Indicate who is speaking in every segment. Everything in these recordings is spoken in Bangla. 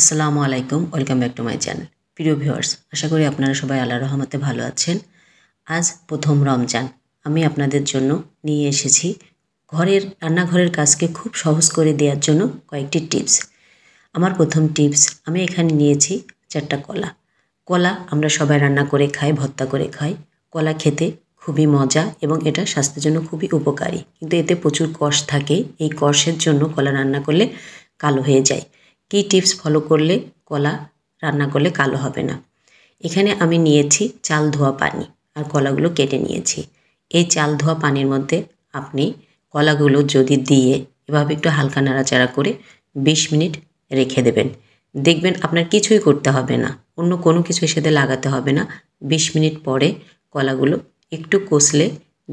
Speaker 1: আসসালামু আলাইকুম welcome back to my channel প্রিয় ভিউয়ার্স আশা করি আপনারা সবাই আল্লাহ রহমতে ভালো আছেন আজ প্রথম রমজান আমি আপনাদের জন্য নিয়ে এসেছি ঘরের রান্নাঘরের কাজকে খুব সহজ করে দেওয়ার জন্য কয়েকটি টিপস আমার প্রথম টিপস আমি এখানে নিয়েছি চারটা কলা কলা আমরা সবাই রান্না করে খাই ভর্তা করে খাই কলা খেতে খুবই মজা এবং এটা স্বাস্থ্যের জন্য খুবই উপকারী কিন্তু এতে প্রচুর কষ থাকে এই কষের জন্য কলা রান্না করলে কালো হয়ে যায় কি টিপস ফলো করলে কলা রান্না করলে কালো হবে না এখানে আমি নিয়েছি চাল ধোয়া পানি আর কলাগুলো কেটে নিয়েছি এই চাল ধোয়া পানির মধ্যে আপনি কলাগুলো যদি দিয়ে এভাবে একটু হালকা নাড়াচাড়া করে ২০ মিনিট রেখে দেবেন দেখবেন আপনার কিছুই করতে হবে না অন্য কোনো কিছুর সাথে লাগাতে হবে না ২০ মিনিট পরে কলাগুলো একটু কষলে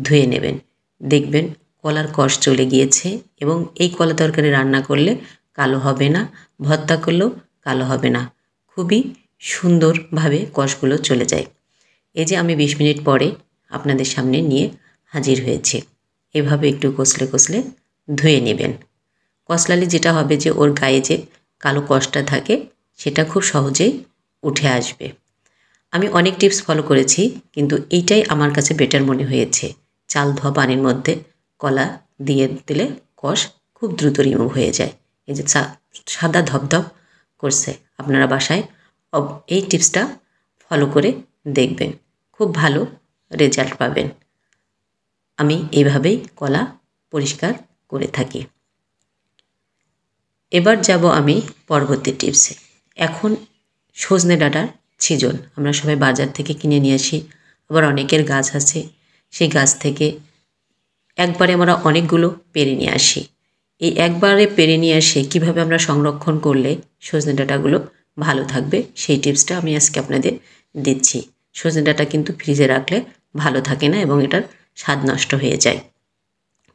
Speaker 1: ধুয়ে নেবেন দেখবেন কলার কষ চলে গিয়েছে এবং এই কলা তরকারি রান্না করলে কালো হবে না ভর্তা করলেও কালো হবে না খুবই সুন্দরভাবে কষগুলো চলে যায় এই যে আমি বিশ মিনিট পরে আপনাদের সামনে নিয়ে হাজির হয়েছে এভাবে একটু কষলে কষলে ধুয়ে নেবেন কষলালে যেটা হবে যে ওর গায়ে যে কালো কষটা থাকে সেটা খুব সহজেই উঠে আসবে আমি অনেক টিপস ফলো করেছি কিন্তু এইটাই আমার কাছে বেটার মনে হয়েছে চাল ধোয়া পানির মধ্যে কলা দিয়ে দিলে কষ খুব দ্রুত রিমুভ হয়ে যায় এই যে সাদা ধপধপ করছে আপনারা বাসায় এই টিপসটা ফলো করে দেখবেন খুব ভালো রেজাল্ট পাবেন আমি এইভাবেই কলা পরিষ্কার করে থাকি এবার যাব আমি পরবর্তী টিপসে এখন সজনে ডাঁটার ছিজন আমরা সবাই বাজার থেকে কিনে নিয়ে আসি আবার অনেকের গাছ আছে সেই গাছ থেকে একবারে আমরা অনেকগুলো পেরে নিয়ে আসি এই একবারে পেরে নিয়ে আসে কীভাবে আমরা সংরক্ষণ করলে সজনে ডাটাগুলো ভালো থাকবে সেই টিপসটা আমি আজকে আপনাদের দিচ্ছি সজনে ডাটা কিন্তু ফ্রিজে রাখলে ভালো থাকে না এবং এটার স্বাদ নষ্ট হয়ে যায়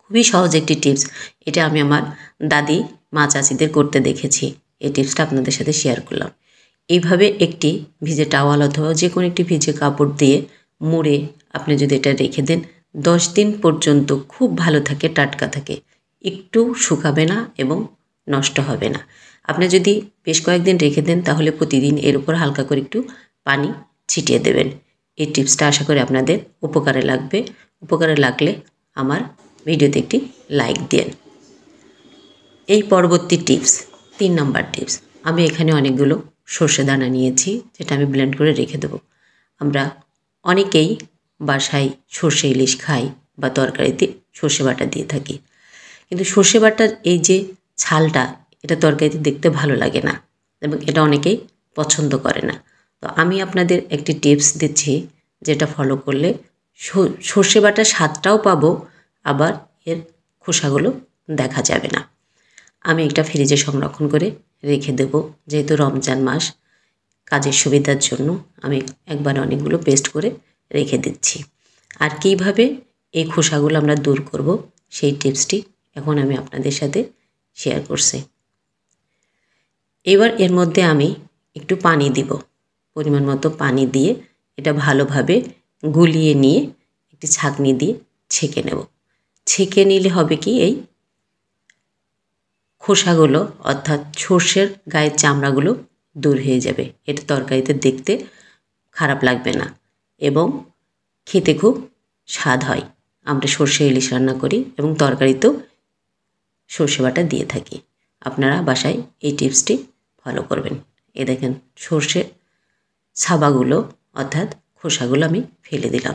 Speaker 1: খুবই সহজ একটি টিপস এটা আমি আমার দাদি মা চাচিদের করতে দেখেছি এই টিপসটা আপনাদের সাথে শেয়ার করলাম এইভাবে একটি ভিজে টাওয়াল অথবা যে কোনো একটি ভিজে কাপড় দিয়ে মুড়ে আপনি যদি এটা রেখে দেন দশ দিন পর্যন্ত খুব ভালো থাকে টাটকা থাকে একটু শুকাবে না এবং নষ্ট হবে না আপনি যদি বেশ কয়েকদিন রেখে দেন তাহলে প্রতিদিন এর উপর হালকা করে একটু পানি ছিটিয়ে দেবেন এই টিপসটা আশা করি আপনাদের উপকারে লাগবে উপকারে লাগলে আমার ভিডিওতে একটি লাইক দেন এই পরবর্তী টিপস তিন নাম্বার টিপস আমি এখানে অনেকগুলো সর্ষে দানা নিয়েছি যেটা আমি ব্লেন্ড করে রেখে দেবো আমরা অনেকেই বাসায় সর্ষে ইলিশ খাই বা তরকারিতে সর্ষে বাটা দিয়ে থাকি কিন্তু সর্ষে বাটার এই যে ছালটা এটা তরকারিতে দেখতে ভালো লাগে না এবং এটা অনেকেই পছন্দ করে না তো আমি আপনাদের একটি টিপস দিচ্ছি যেটা ফলো করলে সর্ষে বাটার স্বাদটাও পাবো আবার এর খোসাগুলো দেখা যাবে না আমি একটা ফ্রিজে সংরক্ষণ করে রেখে দেব যেহেতু রমজান মাস কাজের সুবিধার জন্য আমি একবার অনেকগুলো পেস্ট করে রেখে দিচ্ছি আর কীভাবে এই খোসাগুলো আমরা দূর করব সেই টিপসটি এখন আমি আপনাদের সাথে শেয়ার করছি এবার এর মধ্যে আমি একটু পানি দিব পরিমাণ মতো পানি দিয়ে এটা ভালোভাবে গুলিয়ে নিয়ে একটি ছাঁকনি দিয়ে ছেঁকে নেব ছেঁকে নিলে হবে কি এই খোসাগুলো অর্থাৎ সর্ষের গায়ের চামড়াগুলো দূর হয়ে যাবে এটা তরকারিতে দেখতে খারাপ লাগবে না এবং খেতে খুব স্বাদ হয় আমরা সর্ষে ইলিশ রান্না করি এবং তরকারিতেও সর্ষে বাটা দিয়ে থাকি আপনারা বাসায় এই টিপসটি ফলো করবেন এ দেখেন সর্ষের ছাবাগুলো অর্থাৎ খোসাগুলো আমি ফেলে দিলাম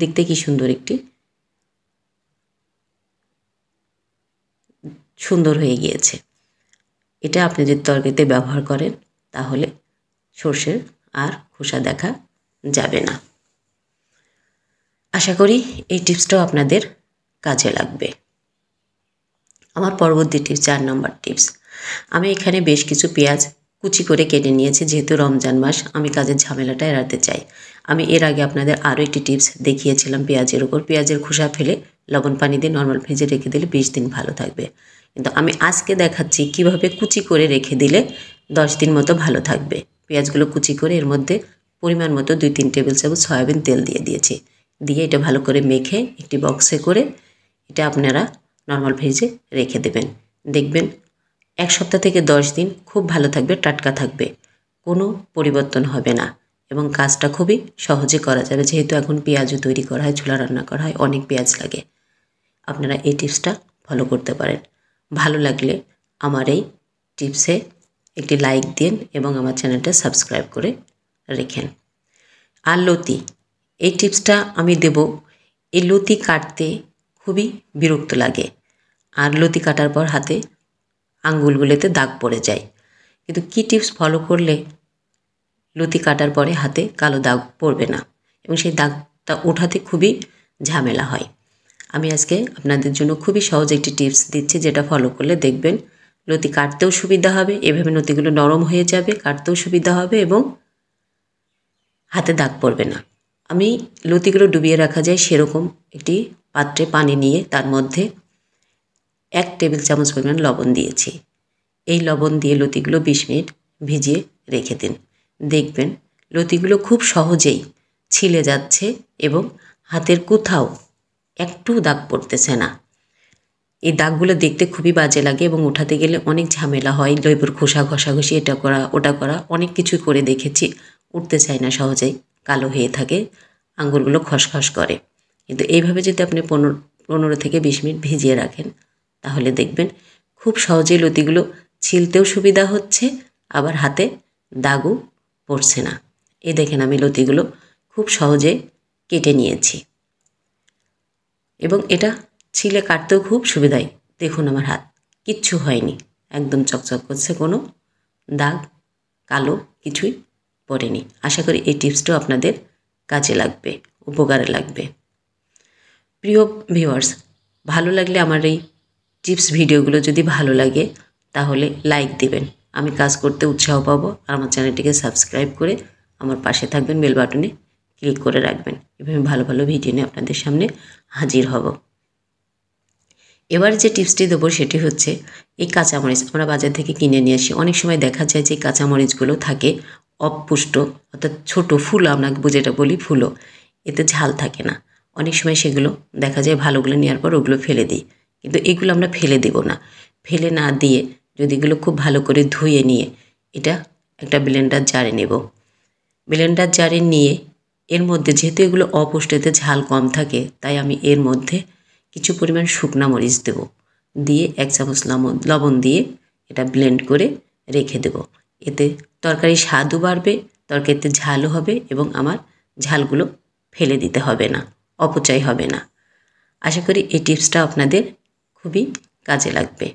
Speaker 1: দেখতে কি সুন্দর একটি সুন্দর হয়ে গিয়েছে এটা আপনি যদি তরকারিতে ব্যবহার করেন তাহলে সর্ষের আর খোসা দেখা যাবে না আশা করি এই টিপসটাও আপনাদের কাজে লাগবে আমার পরবর্তী টিপস চার নম্বর টিপস আমি এখানে বেশ কিছু পেঁয়াজ কুচি করে কেটে নিয়েছি যেহেতু রমজান মাস আমি কাজের ঝামেলাটা এড়াতে চাই আমি এর আগে আপনাদের আরও একটি টিপস দেখিয়েছিলাম পেঁয়াজের ওপর পেঁয়াজের খোসা ফেলে লবণ পানি দিয়ে নর্মাল ভেজে রেখে দিলে বিশ দিন ভালো থাকবে কিন্তু আমি আজকে দেখাচ্ছি কিভাবে কুচি করে রেখে দিলে দশ দিন মতো ভালো থাকবে পেঁয়াজগুলো কুচি করে এর মধ্যে পরিমাণ মতো দুই তিন টেবিল চামচ সয়াবিন তেল দিয়ে দিয়েছি দিয়ে এটা ভালো করে মেখে একটি বক্সে করে এটা আপনারা নর্মাল ভেজে রেখে দেবেন দেখবেন এক সপ্তাহ থেকে দশ দিন খুব ভালো থাকবে টাটকা থাকবে কোনো পরিবর্তন হবে না এবং কাজটা খুবই সহজে করা যাবে যেহেতু এখন পেঁয়াজও তৈরি করা হয় ছোলা রান্না করা হয় অনেক পেঁয়াজ লাগে আপনারা এই টিপসটা ফলো করতে পারেন ভালো লাগলে আমার এই টিপসে একটি লাইক দিন এবং আমার চ্যানেলটা সাবস্ক্রাইব করে রেখেন আর লতি এই টিপসটা আমি দেব এই লতি কাটতে খুবই বিরক্ত লাগে আর লতি কাটার পর হাতে আঙ্গুলগুলোতে দাগ পড়ে যায় কিন্তু কী টিপস ফলো করলে লতি কাটার পরে হাতে কালো দাগ পড়বে না এবং সেই দাগটা ওঠাতে খুবই ঝামেলা হয় আমি আজকে আপনাদের জন্য খুবই সহজ একটি টিপস দিচ্ছি যেটা ফলো করলে দেখবেন লতি কাটতেও সুবিধা হবে এভাবে লতিগুলো নরম হয়ে যাবে কাটতেও সুবিধা হবে এবং হাতে দাগ পড়বে না আমি লতিগুলো ডুবিয়ে রাখা যায় সেরকম একটি পাত্রে পানি নিয়ে তার মধ্যে এক টেবিল চামচ পরিমাণ লবণ দিয়েছি এই লবণ দিয়ে লতিগুলো বিশ মিনিট ভিজিয়ে রেখে দিন দেখবেন লতিগুলো খুব সহজেই ছিলে যাচ্ছে এবং হাতের কোথাও একটু দাগ পড়তেছে না এই দাগগুলো দেখতে খুবই বাজে লাগে এবং ওঠাতে গেলে অনেক ঝামেলা হয় লেবুর খোসা ঘষাঘষি এটা করা ওটা করা অনেক কিছু করে দেখেছি উঠতে চায় না সহজেই কালো হয়ে থাকে আঙুরগুলো খসখস করে কিন্তু এইভাবে যদি আপনি পনেরো পনেরো থেকে বিশ মিনিট ভিজিয়ে রাখেন তাহলে দেখবেন খুব সহজেই লতিগুলো ছিলতেও সুবিধা হচ্ছে আবার হাতে দাগও পড়ছে না এ দেখেন আমি লতিগুলো খুব সহজে কেটে নিয়েছি এবং এটা ছিলে কাটতেও খুব সুবিধাই দেখুন আমার হাত কিচ্ছু হয়নি একদম চকচক করছে কোনো দাগ কালো কিছুই পড়েনি আশা করি এই টিপসটাও আপনাদের কাজে লাগবে উপকারে লাগবে প্রিয় ভিউয়ার্স ভালো লাগলে আমার এই টিপস ভিডিওগুলো যদি ভালো লাগে তাহলে লাইক দিবেন আমি কাজ করতে উৎসাহ পাবো আর আমার চ্যানেলটিকে সাবস্ক্রাইব করে আমার পাশে থাকবেন বেল বাটনে ক্লিক করে রাখবেন এভাবে ভালো ভালো ভিডিও নিয়ে আপনাদের সামনে হাজির হব এবার যে টিপসটি দেবো সেটি হচ্ছে এই কাঁচামরিচ আমরা বাজার থেকে কিনে নিয়ে আসি অনেক সময় দেখা যায় যে কাঁচামরিচগুলো থাকে অপুষ্ট অর্থাৎ ছোট ফুল আমরা যেটা বলি ফুলও এতে ঝাল থাকে না অনেক সময় সেগুলো দেখা যায় ভালোগুলো নেওয়ার পর ওগুলো ফেলে দিই কিন্তু এগুলো আমরা ফেলে দেব না ফেলে না দিয়ে যদি এগুলো খুব ভালো করে ধুয়ে নিয়ে এটা একটা ব্লেন্ডার জারে নেব ব্লেন্ডার জারে নিয়ে এর মধ্যে যেহেতু এগুলো অপুষ্টিতে ঝাল কম থাকে তাই আমি এর মধ্যে কিছু পরিমাণ শুকনা মরিচ দেব দিয়ে এক চামচ লবণ লবণ দিয়ে এটা ব্লেন্ড করে রেখে দেব এতে তরকারি স্বাদও বাড়বে তরকারিতে ঝালও হবে এবং আমার ঝালগুলো ফেলে দিতে হবে না অপচয় হবে না আশা করি এই টিপসটা আপনাদের খুবই কাজে লাগবে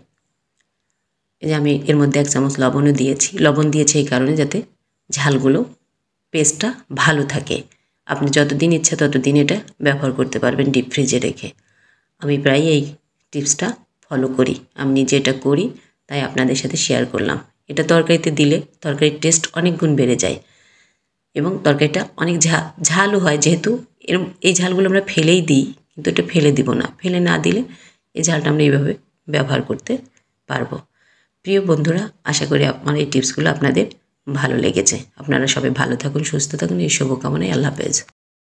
Speaker 1: এই যে আমি এর মধ্যে এক চামচ লবণও দিয়েছি লবণ দিয়েছি এই কারণে যাতে ঝালগুলো পেস্টটা ভালো থাকে আপনি যতদিন ইচ্ছা ততদিন এটা ব্যবহার করতে পারবেন ডিপ ফ্রিজে রেখে আমি প্রায় এই টিপসটা ফলো করি আমি নিজে এটা করি তাই আপনাদের সাথে শেয়ার করলাম এটা তরকারিতে দিলে তরকারির টেস্ট অনেক গুণ বেড়ে যায় এবং তরকারিটা অনেক ঝা ঝালও হয় যেহেতু এর এই ঝালগুলো আমরা ফেলেই দিই কিন্তু এটা ফেলে দিব না ফেলে না দিলে এই ঝালটা আমরা এইভাবে ব্যবহার করতে পারবো প্রিয় বন্ধুরা আশা করি আমার এই টিপসগুলো আপনাদের ভালো লেগেছে আপনারা সবাই ভালো থাকুন সুস্থ থাকুন এই শুভকামনায় আল্লাহ হাফেজ